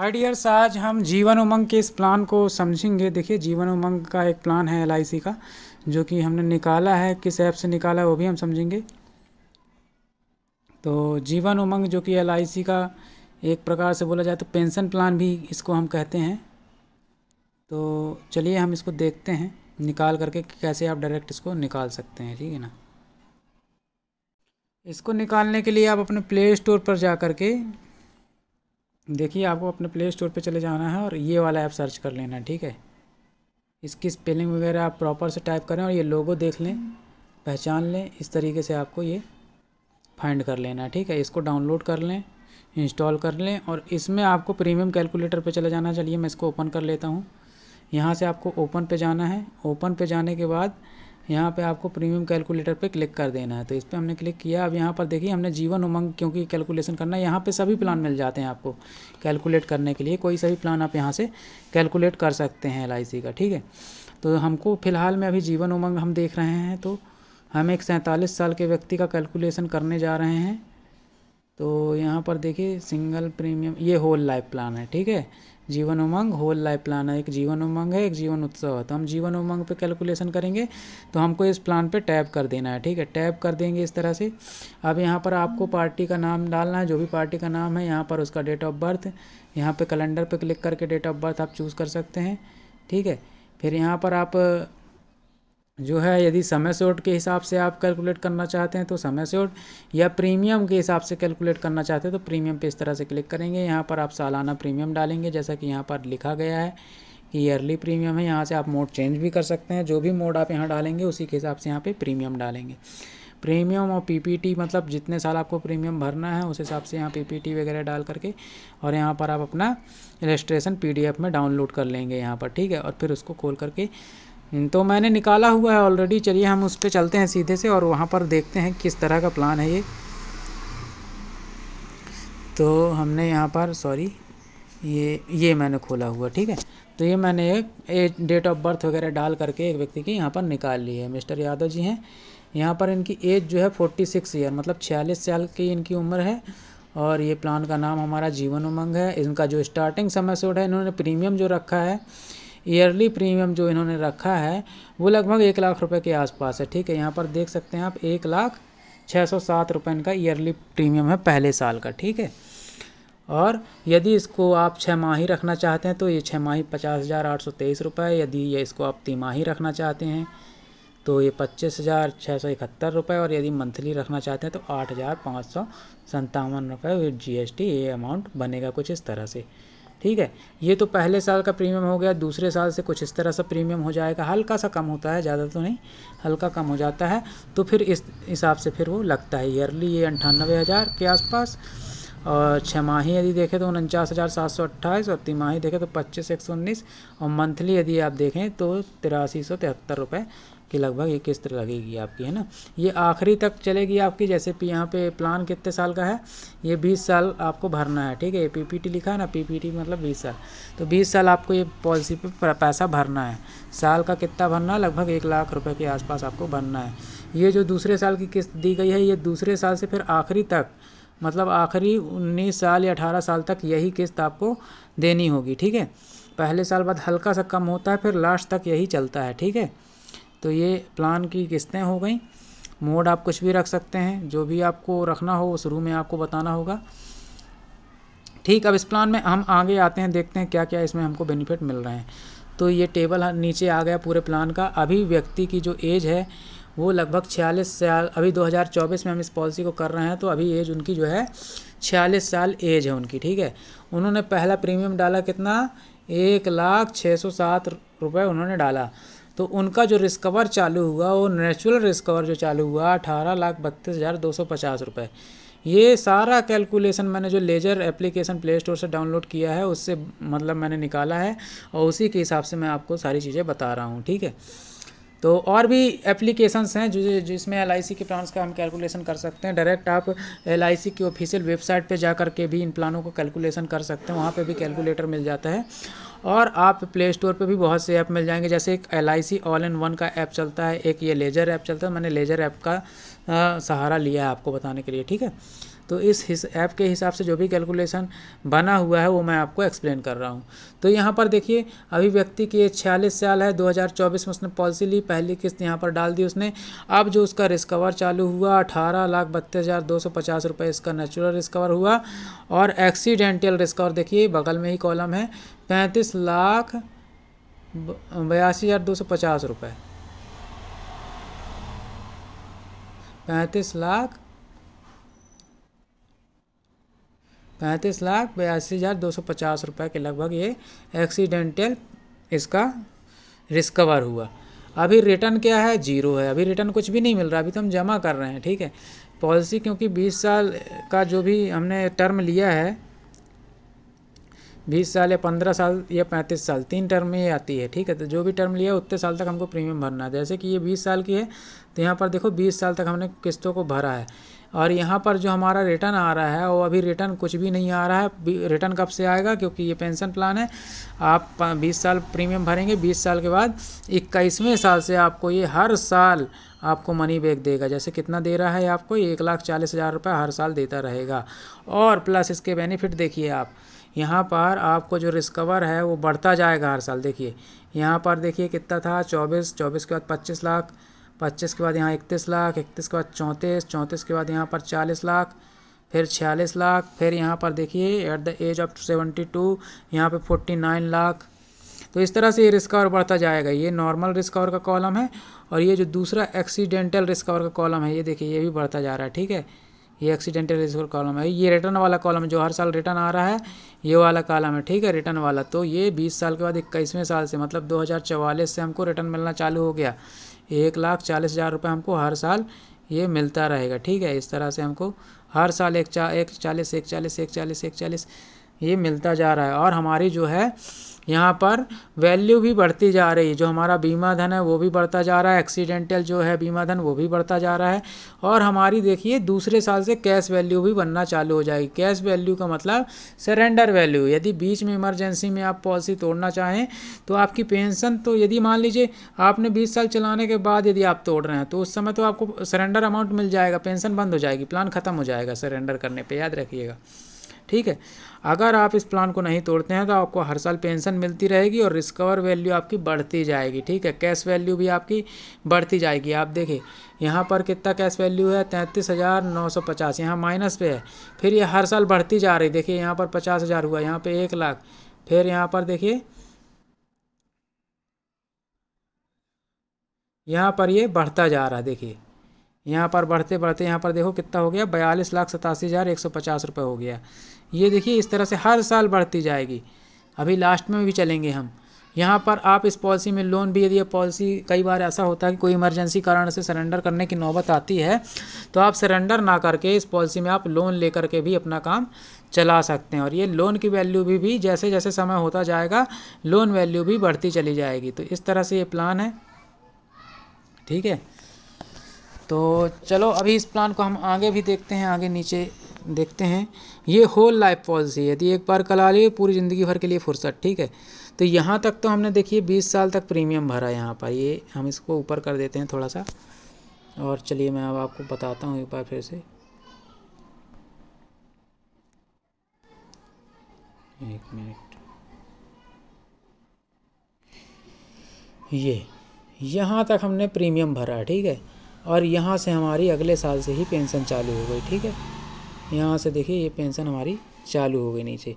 आइडियर्स आज हम जीवन उमंग के इस प्लान को समझेंगे देखिए जीवन उमंग का एक प्लान है एल का जो कि हमने निकाला है किस ऐप से निकाला है वो भी हम समझेंगे तो जीवन उमंग जो कि एल का एक प्रकार से बोला जाए तो पेंशन प्लान भी इसको हम कहते हैं तो चलिए हम इसको देखते हैं निकाल करके कैसे आप डायरेक्ट इसको निकाल सकते हैं ठीक है ना इसको निकालने के लिए आप अपने प्ले स्टोर पर जा करके देखिए आपको अपने प्ले स्टोर पर चले जाना है और ये वाला ऐप सर्च कर लेना ठीक है इसकी स्पेलिंग वगैरह आप प्रॉपर से टाइप करें और ये लोगो देख लें पहचान लें इस तरीके से आपको ये फाइंड कर लेना ठीक है इसको डाउनलोड कर लें इंस्टॉल कर लें और इसमें आपको प्रीमियम कैलकुलेटर पे चले जाना चलिए मैं इसको ओपन कर लेता हूँ यहाँ से आपको ओपन पे जाना है ओपन पे जाने के बाद यहाँ पे आपको प्रीमियम कैलकुलेटर पे क्लिक कर देना है तो इस पर हमने क्लिक किया अब यहाँ पर देखिए हमने जीवन उमंग क्योंकि कैलकुलेशन करना है यहाँ पे सभी प्लान मिल जाते हैं आपको कैलकुलेट करने के लिए कोई सभी प्लान आप यहाँ से कैलकुलेट कर सकते हैं एल का ठीक है तो हमको फ़िलहाल में अभी जीवन उमंग हम देख रहे हैं तो हम एक सैंतालीस साल के व्यक्ति का कैलकुलेसन करने जा रहे हैं तो यहाँ पर देखिए सिंगल प्रीमियम ये होल लाइफ प्लान है ठीक है जीवन उमंग होल लाइफ प्लान है एक जीवन उमंग है एक जीवन उत्सव है तो हम जीवन उमंग पे कैलकुलेशन करेंगे तो हमको इस प्लान पे टैप कर देना है ठीक है टैप कर देंगे इस तरह से अब यहाँ पर आपको पार्टी का नाम डालना है जो भी पार्टी का नाम है यहाँ पर उसका डेट ऑफ बर्थ यहाँ पर कैलेंडर पर क्लिक करके डेट ऑफ बर्थ आप चूज़ कर सकते हैं ठीक है फिर यहाँ पर आप जो है यदि समय सेट के हिसाब से आप कैलकुलेट करना चाहते हैं तो समय सेट या प्रीमियम के हिसाब से कैलकुलेट करना चाहते हैं तो प्रीमियम पे इस तरह से क्लिक करेंगे यहाँ पर आप सालाना प्रीमियम डालेंगे जैसा कि यहाँ पर लिखा गया है कि ईयरली प्रीमियम है यहाँ से आप मोड चेंज भी कर सकते हैं जो भी मोड आप यहाँ डालेंगे उसी के हिसाब से यहाँ पर प्रीमियम डालेंगे प्रीमियम और पी मतलब जितने साल आपको प्रीमियम भरना है उस हिसाब से यहाँ पी वगैरह डाल करके और यहाँ पर आप अपना रजिस्ट्रेशन पी में डाउनलोड कर लेंगे यहाँ पर ठीक है और फिर उसको खोल करके हम्म, तो मैंने निकाला हुआ है ऑलरेडी चलिए हम उस पर चलते हैं सीधे से और वहाँ पर देखते हैं किस तरह का प्लान है ये तो हमने यहाँ पर सॉरी ये ये मैंने खोला हुआ ठीक है तो ये मैंने एक डेट ऑफ बर्थ वगैरह डाल करके एक व्यक्ति की यहाँ पर निकाल ली है मिस्टर यादव जी हैं यहाँ पर इनकी एज जो है फोर्टी सिक्स ईयर मतलब छियालीस साल की इनकी उम्र है और ये प्लान का नाम हमारा जीवन उमंग है इनका जो स्टार्टिंग समय सोड है इन्होंने प्रीमियम जो रखा है ईयरली प्रीमियम जो इन्होंने रखा है वो लगभग एक लाख रुपए के आसपास है ठीक है यहाँ पर देख सकते हैं आप एक लाख छः सौ सात रुपये इनका ईयरली प्रीमियम है पहले साल का ठीक है और यदि इसको आप छः माही रखना चाहते हैं तो ये छः माही पचास हज़ार आठ सौ तेईस रुपये यदि ये इसको आप तिमाही रखना चाहते हैं तो ये पच्चीस हज़ार छः सौ इकहत्तर रुपये और यदि मंथली रखना चाहते हैं तो आठ हज़ार पाँच सौ संतावन रुपये विद जी एस टी ये अमाउंट बनेगा कुछ इस तरह से ठीक है ये तो पहले साल का प्रीमियम हो गया दूसरे साल से कुछ इस तरह सा प्रीमियम हो जाएगा हल्का सा कम होता है ज़्यादा तो नहीं हल्का कम हो जाता है तो फिर इस हिसाब से फिर वो लगता है ईयरली ये अंठानवे हज़ार के आसपास और छमाही यदि देखें तो उनचास हज़ार सात सौ अट्ठाईस और तिमाही देखें तो पच्चीस एक सौ उन्नीस और मंथली यदि आप देखें तो तिरासी सौ तिहत्तर रुपये कि लगभग ये किस्त लगेगी आपकी है ना ये आखिरी तक चलेगी आपकी जैसे यहाँ पे प्लान कितने साल का है ये बीस साल आपको भरना है ठीक है पीपीटी लिखा है ना पीपीटी मतलब बीस साल तो बीस साल आपको ये पॉलिसी पे पैसा भरना है साल का कितना भरना है लगभग एक लाख रुपये के आसपास आपको भरना है ये जो दूसरे साल की किस्त दी गई है ये दूसरे साल से फिर आखिरी तक मतलब आखिरी उन्नीस साल या अठारह साल तक यही किस्त आपको देनी होगी ठीक है पहले साल बाद हल्का सा कम होता है फिर लास्ट तक यही चलता है ठीक है तो ये प्लान की किस्तें हो गई मोड आप कुछ भी रख सकते हैं जो भी आपको रखना हो वो शुरू में आपको बताना होगा ठीक अब इस प्लान में हम आगे आते हैं देखते हैं क्या क्या इसमें हमको बेनिफिट मिल रहे हैं तो ये टेबल नीचे आ गया पूरे प्लान का अभी व्यक्ति की जो एज है वो लगभग छियालीस साल अभी 2024 में हम इस पॉलिसी को कर रहे हैं तो अभी एज उनकी जो है छियालीस साल एज है उनकी ठीक है उन्होंने पहला प्रीमियम डाला कितना एक लाख छः सौ सात रुपये उन्होंने डाला तो उनका जो रिस्कवर चालू हुआ वो नेचुरल रिस्कवर जो चालू हुआ अठारह लाख बत्तीस हज़ार दो सौ पचास रुपये ये सारा कैलकुलेशन मैंने जो लेजर एप्लीकेशन प्ले स्टोर से डाउनलोड किया है उससे मतलब मैंने निकाला है और उसी के हिसाब से मैं आपको सारी चीज़ें बता रहा हूँ ठीक है तो और भी एप्लीकेशंस हैं जो जिसमें एल के प्लान्स का हम कैलकुलेशन कर सकते हैं डायरेक्ट आप एल की ऑफिशियल वेबसाइट पर जा के भी इन प्लानों को कैलकुलेशन कर सकते हैं वहाँ पर भी कैलकुलेटर मिल जाता है और आप प्ले स्टोर पर भी बहुत से ऐप मिल जाएंगे जैसे एक एल ऑल इन वन का ऐप चलता है एक ये लेज़र ऐप चलता है मैंने लेज़र ऐप का आ, सहारा लिया है आपको बताने के लिए ठीक है तो इस हिस ऐप के हिसाब से जो भी कैलकुलेशन बना हुआ है वो मैं आपको एक्सप्लेन कर रहा हूँ तो यहाँ पर देखिए अभी व्यक्ति की एज छियालीस साल है 2024 में उसने पॉलिसी ली पहली किस्त यहाँ पर डाल दी उसने अब जो उसका रिस्कवर चालू हुआ अठारह लाख बत्तीस हज़ार दो सौ पचास रुपये इसका नेचुरल रिस्कवर हुआ और एक्सीडेंटल रिस्कवर देखिए बगल में ही कॉलम है पैंतीस लाख बयासी हज़ार दो सौ पचास रुपये पैंतीस लाख पैंतीस लाख बयासी हज़ार दो सौ पचास रुपये के लगभग ये एक्सीडेंटल इसका रिस्कवर हुआ अभी रिटर्न क्या है जीरो है अभी रिटर्न कुछ भी नहीं मिल रहा अभी तो हम जमा कर रहे हैं ठीक है पॉलिसी क्योंकि बीस साल का जो भी हमने टर्म लिया है बीस साल या पंद्रह साल या पैंतीस साल तीन टर्म में आती है ठीक है तो जो भी टर्म लिया उतने साल तक हमको प्रीमियम भरना है जैसे कि ये बीस साल की है तो यहाँ पर देखो बीस साल तक हमने किस्तों को भरा है और यहाँ पर जो हमारा रिटर्न आ रहा है वो अभी रिटर्न कुछ भी नहीं आ रहा है रिटर्न कब से आएगा क्योंकि ये पेंशन प्लान है आप 20 साल प्रीमियम भरेंगे 20 साल के बाद इक्कीसवें साल से आपको ये हर साल आपको मनी बैक देगा जैसे कितना दे रहा है आपको एक लाख चालीस हज़ार रुपये हर साल देता रहेगा और प्लस इसके बेनिफिट देखिए आप यहाँ पर आपको जो रिस्कवर है वो बढ़ता जाएगा हर साल देखिए यहाँ पर देखिए कितना था चौबीस चौबीस के बाद पच्चीस लाख पच्चीस के बाद यहाँ इकतीस लाख इकतीस के बाद चौंतीस चौंतीस के बाद यहाँ पर चालीस लाख फिर छियालीस लाख फिर यहाँ पर देखिए at the age of seventy two यहाँ पर फोर्टी नाइन लाख तो इस तरह से ये रिस्क और बढ़ता जाएगा ये नॉर्मल रिस्क और का कॉलम है और ये जो दूसरा एक्सीडेंटल रिस्क और का कॉलम है ये देखिए ये भी बढ़ता जा रहा है ठीक है ये एक्सीडेंटल रिस्क और कॉलम है ये रिटर्न वाला कॉलम जो हर साल रिटर्न आ रहा है ये वाला कॉलम है ठीक है रिटर्न वाला तो ये बीस साल के बाद इक्कीसवें साल से मतलब दो हज़ार से हमको रिटर्न मिलना चालू हो गया एक लाख चालीस हज़ार रुपये हमको हर साल ये मिलता रहेगा ठीक है इस तरह से हमको हर साल एक चा एक चालीस एक चालीस एक चालीस एक चालीस ये मिलता जा रहा है और हमारी जो है यहाँ पर वैल्यू भी बढ़ती जा रही है जो हमारा बीमा धन है वो भी बढ़ता जा रहा है एक्सीडेंटल जो है बीमा धन वो भी बढ़ता जा रहा है और हमारी देखिए दूसरे साल से कैश वैल्यू भी बनना चालू हो जाएगी कैश वैल्यू का मतलब सरेंडर वैल्यू यदि बीच में इमरजेंसी में आप पॉलिसी तोड़ना चाहें तो आपकी पेंशन तो यदि मान लीजिए आपने बीस साल चलाने के बाद यदि आप तोड़ रहे हैं तो उस समय तो आपको सरेंडर अमाउंट मिल जाएगा पेंशन बंद हो जाएगी प्लान ख़त्म हो जाएगा सरेंडर करने पर याद रखिएगा ठीक है अगर आप इस प्लान को नहीं तोड़ते हैं तो आपको हर साल पेंशन मिलती रहेगी और रिस्कवर वैल्यू आपकी बढ़ती जाएगी ठीक है कैश वैल्यू भी आपकी बढ़ती जाएगी आप देखिए यहाँ पर कितना कैश वैल्यू है तैंतीस हज़ार नौ सौ पचास यहाँ माइनस पे है फिर ये हर साल बढ़ती जा रही देखिए यहाँ पर पचास हज़ार हुआ यहाँ पर एक लाख फिर यहाँ पर देखिए यहाँ पर ये बढ़ता जा रहा है देखिए यहाँ पर बढ़ते बढ़ते यहाँ पर देखो कितना हो गया बयालीस लाख सतासी हज़ार एक सौ पचास रुपये हो गया ये देखिए इस तरह से हर साल बढ़ती जाएगी अभी लास्ट में भी चलेंगे हम यहाँ पर आप इस पॉलिसी में लोन भी यदि पॉलिसी कई बार ऐसा होता है कि कोई इमरजेंसी कारण से सरेंडर करने की नौबत आती है तो आप सरेंडर ना करके इस पॉलिसी में आप लोन ले करके भी अपना काम चला सकते हैं और ये लोन की वैल्यू भी, भी जैसे जैसे समय होता जाएगा लोन वैल्यू भी बढ़ती चली जाएगी तो इस तरह से ये प्लान है ठीक है तो चलो अभी इस प्लान को हम आगे भी देखते हैं आगे नीचे देखते हैं ये होल लाइफ पॉलिसी है यदि एक बार कला ली पूरी ज़िंदगी भर के लिए फुर्सत ठीक है तो यहाँ तक तो हमने देखिए बीस साल तक प्रीमियम भरा है यहाँ पर ये हम इसको ऊपर कर देते हैं थोड़ा सा और चलिए मैं अब आपको बताता हूँ एक बार फिर से एक मिनट ये यहाँ तक हमने प्रीमियम भरा ठीक है और यहाँ से हमारी अगले साल से ही पेंशन चालू हो गई ठीक है यहाँ से देखिए ये पेंशन हमारी चालू हो गई नीचे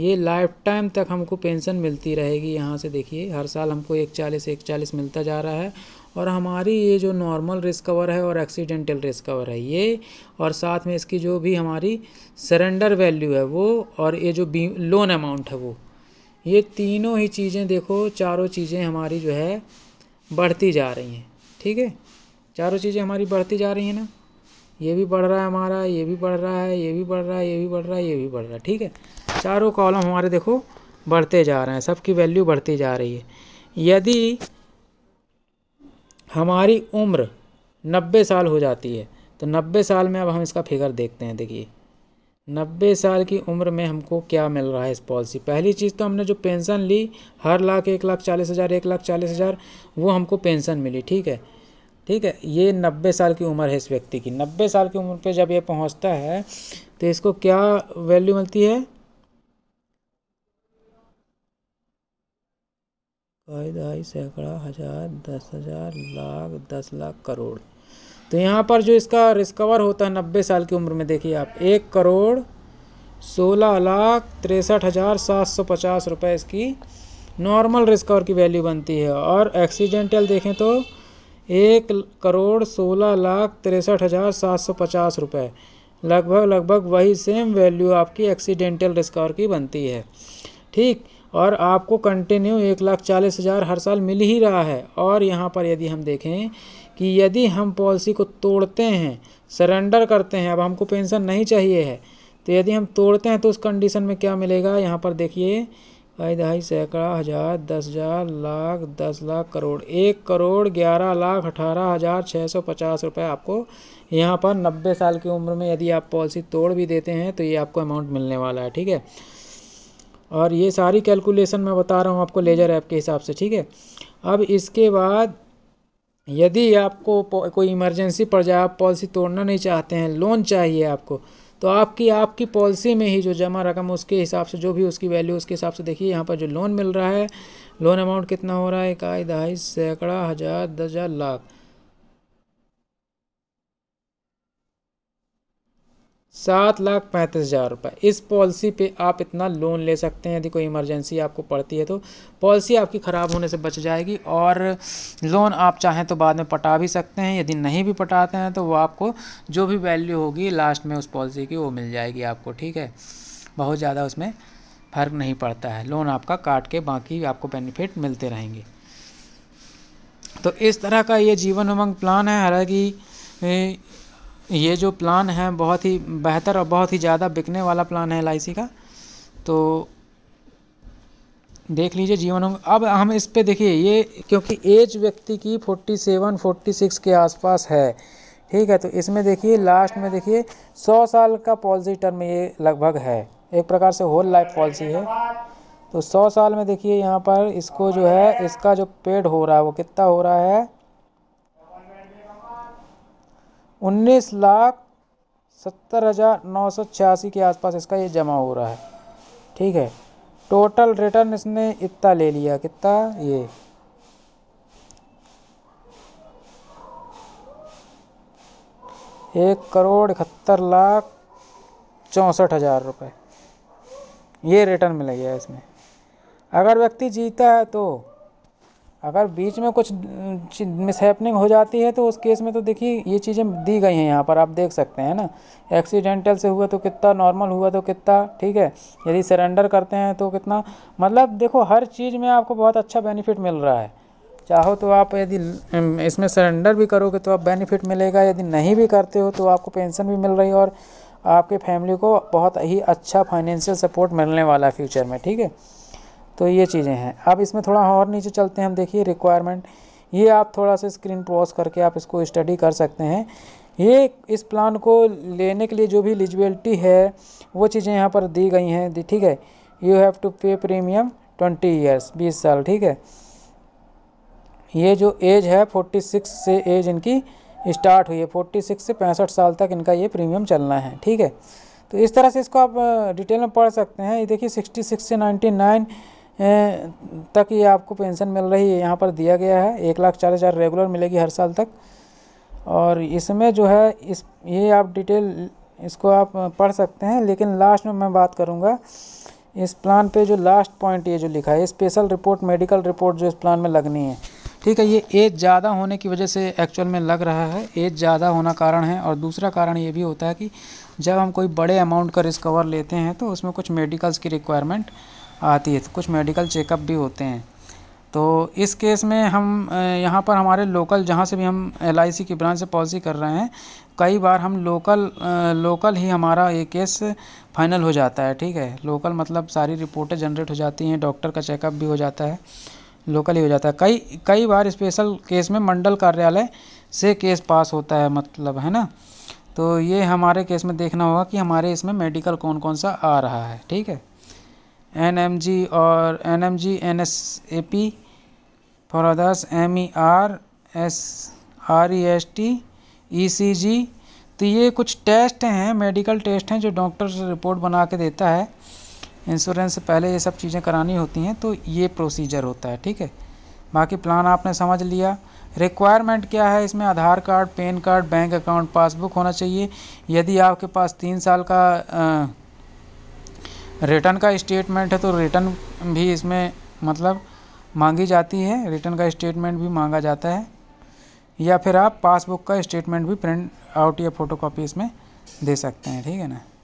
ये लाइफ टाइम तक हमको पेंशन मिलती रहेगी यहाँ से देखिए हर साल हमको एक चालीस एक चालीस मिलता जा रहा है और हमारी ये जो नॉर्मल रिस्क कवर है और एक्सीडेंटल रिस्क कवर है ये और साथ में इसकी जो भी हमारी सरेंडर वैल्यू है वो और ये जो लोन अमाउंट है वो ये तीनों ही चीज़ें देखो चारों चीज़ें हमारी जो है बढ़ती जा रही हैं ठीक है चारों चीज़ें हमारी बढ़ती जा रही हैं ना ये भी बढ़ रहा है हमारा ये भी बढ़ रहा है ये भी बढ़ रहा है ये भी बढ़ रहा है ये भी बढ़ रहा है ठीक है चारों कॉलम हमारे देखो बढ़ते जा रहे हैं सबकी वैल्यू बढ़ती जा रही है यदि हमारी उम्र नब्बे साल हो जाती है तो नब्बे साल में अब हम इसका फिगर देखते हैं देखिए नब्बे साल की उम्र में हमको क्या मिल रहा है इस पॉलिसी पहली चीज़ तो हमने जो पेंशन ली हर लाख एक लाख चालीस हज़ार एक लाख चालीस हज़ार वो हमको पेंशन मिली ठीक है ठीक है ये नब्बे साल की उम्र है इस व्यक्ति की नब्बे साल की उम्र पे जब ये पहुंचता है तो इसको क्या वैल्यू मिलती है सैकड़ा हज़ार दस हज़ार लाख दस लाख करोड़ तो यहाँ पर जो इसका रिस्कवर होता है नब्बे साल की उम्र में देखिए आप एक करोड़ सोलह लाख तिरसठ हज़ार सात सौ पचास रुपये इसकी नॉर्मल रिस्कवर की वैल्यू बनती है और एक्सीडेंटल देखें तो एक करोड़ सोलह लाख तिरसठ हज़ार सात सौ पचास रुपये लगभग लगभग वही सेम वैल्यू आपकी एक्सीडेंटल रिस्कवर की बनती है ठीक और आपको कंटिन्यू एक लाख चालीस हज़ार हर साल मिल ही रहा है और यहाँ पर यदि हम देखें कि यदि हम पॉलिसी को तोड़ते हैं सरेंडर करते हैं अब हमको पेंशन नहीं चाहिए है तो यदि हम तोड़ते हैं तो उस कंडीशन में क्या मिलेगा यहाँ पर देखिए आई दहाई सैकड़ा हज़ार दस हज़ार लाख दस लाख करोड़ एक करोड़ ग्यारह लाख अठारह हज़ार छः सौ पचास रुपये आपको यहाँ पर नब्बे साल की उम्र में यदि आप पॉलिसी तोड़ भी देते हैं तो ये आपको अमाउंट मिलने वाला है ठीक है और ये सारी कैलकुलेशन मैं बता रहा हूँ आपको लेजर ऐप के हिसाब से ठीक है अब इसके बाद यदि आपको कोई इमरजेंसी पड़ जाए आप पॉलिसी तोड़ना नहीं चाहते हैं लोन चाहिए आपको तो आपकी आपकी पॉलिसी में ही जो जमा रकम उसके हिसाब से जो भी उसकी वैल्यू उसके हिसाब से देखिए यहाँ पर जो लोन मिल रहा है लोन अमाउंट कितना हो रहा है इकाई दहाई सैकड़ा हज़ार दस हज़ार लाख सात लाख पैंतीस हज़ार रुपये इस पॉलिसी पे आप इतना लोन ले सकते हैं यदि कोई इमरजेंसी आपको पड़ती है तो पॉलिसी आपकी ख़राब होने से बच जाएगी और लोन आप चाहें तो बाद में पटा भी सकते हैं यदि नहीं भी पटाते हैं तो वो आपको जो भी वैल्यू होगी लास्ट में उस पॉलिसी की वो मिल जाएगी आपको ठीक है बहुत ज़्यादा उसमें फ़र्क नहीं पड़ता है लोन आपका काट के बाकी आपको बेनिफिट मिलते रहेंगे तो इस तरह का ये जीवन उमंग प्लान है हालांकि ये जो प्लान है बहुत ही बेहतर और बहुत ही ज़्यादा बिकने वाला प्लान है एल का तो देख लीजिए जीवन अब हम इस पे देखिए ये क्योंकि एज व्यक्ति की 47 46 के आसपास है ठीक है तो इसमें देखिए लास्ट में देखिए 100 साल का पॉलिसी टर्म ये लगभग है एक प्रकार से होल लाइफ पॉलिसी है तो 100 साल में देखिए यहाँ पर इसको जो है इसका जो पेड हो रहा है वो कितना हो रहा है उन्नीस लाख सत्तर हज़ार नौ सौ छियासी के आसपास इसका ये जमा हो रहा है ठीक है टोटल रिटर्न इसने इतना ले लिया कितना ये एक करोड़ इकहत्तर लाख चौंसठ हज़ार रुपये ये रिटर्न मिल गया इसमें अगर व्यक्ति जीता है तो अगर बीच में कुछ मिसहैपनिंग हो जाती है तो उस केस में तो देखिए ये चीज़ें दी गई हैं यहाँ पर आप देख सकते हैं ना एक्सीडेंटल से हुआ तो कितना नॉर्मल हुआ तो कितना ठीक है यदि सरेंडर करते हैं तो कितना मतलब देखो हर चीज़ में आपको बहुत अच्छा बेनिफिट मिल रहा है चाहो तो आप यदि इसमें सरेंडर भी करोगे तो आप बेनिफिट मिलेगा यदि नहीं भी करते हो तो आपको पेंशन भी मिल रही है और आपके फैमिली को बहुत ही अच्छा फाइनेंशियल सपोर्ट मिलने वाला है फ्यूचर में ठीक है तो ये चीज़ें हैं अब इसमें थोड़ा और नीचे चलते हैं हम देखिए रिक्वायरमेंट ये आप थोड़ा सा स्क्रीन क्रॉस करके आप इसको स्टडी कर सकते हैं ये इस प्लान को लेने के लिए जो भी एलिजिबिलिटी है वो चीज़ें यहाँ पर दी गई हैं ठीक है you have to pay premium twenty years बीस साल ठीक है ये जो एज है फोर्टी सिक्स से एज इनकी स्टार्ट हुई है फोर्टी सिक्स से पैंसठ साल तक इनका ये प्रीमियम चलना है ठीक है तो इस तरह से इसको आप डिटेल में पढ़ सकते हैं ये देखिए सिक्सटी सिक्स से नाइन्टी नाइन तक ये आपको पेंशन मिल रही है यहाँ पर दिया गया है एक लाख चार हज़ार रेगुलर मिलेगी हर साल तक और इसमें जो है इस ये आप डिटेल इसको आप पढ़ सकते हैं लेकिन लास्ट में मैं बात करूँगा इस प्लान पे जो लास्ट पॉइंट ये जो लिखा है स्पेशल रिपोर्ट मेडिकल रिपोर्ट जो इस प्लान में लगनी है ठीक है ये एज ज़्यादा होने की वजह से एक्चुअल में लग रहा है एज ज़्यादा होना कारण है और दूसरा कारण ये भी होता है कि जब हम कोई बड़े अमाउंट का रिस्क कवर लेते हैं तो उसमें कुछ मेडिकल्स की रिक्वायरमेंट आती है कुछ मेडिकल चेकअप भी होते हैं तो इस केस में हम यहाँ पर हमारे लोकल जहाँ से भी हम एल की ब्रांच से पॉलिसी कर रहे हैं कई बार हम लोकल लोकल ही हमारा ये केस फाइनल हो जाता है ठीक है लोकल मतलब सारी रिपोर्टें जनरेट हो जाती हैं डॉक्टर का चेकअप भी हो जाता है लोकल ही हो जाता है कई कई बार स्पेशल केस में मंडल कार्यालय से केस पास होता है मतलब है ना तो ये हमारे केस में देखना होगा कि हमारे इसमें मेडिकल कौन कौन सा आ रहा है ठीक है एन एम जी और N M G N S A P for others M E R S R E S T E C G तो ये कुछ टेस्ट हैं मेडिकल टेस्ट हैं जो डॉक्टर रिपोर्ट बना के देता है इंश्योरेंस से पहले ये सब चीज़ें करानी होती हैं तो ये प्रोसीजर होता है ठीक है बाकी प्लान आपने समझ लिया रिक्वायरमेंट क्या है इसमें Aadhaar card PAN card bank account passbook होना चाहिए यदि आपके पास तीन साल का आ, रिटर्न का स्टेटमेंट है तो रिटर्न भी इसमें मतलब मांगी जाती है रिटर्न का स्टेटमेंट भी मांगा जाता है या फिर आप पासबुक का स्टेटमेंट भी प्रिंट आउट या फ़ोटोकॉपी इसमें दे सकते हैं ठीक है ना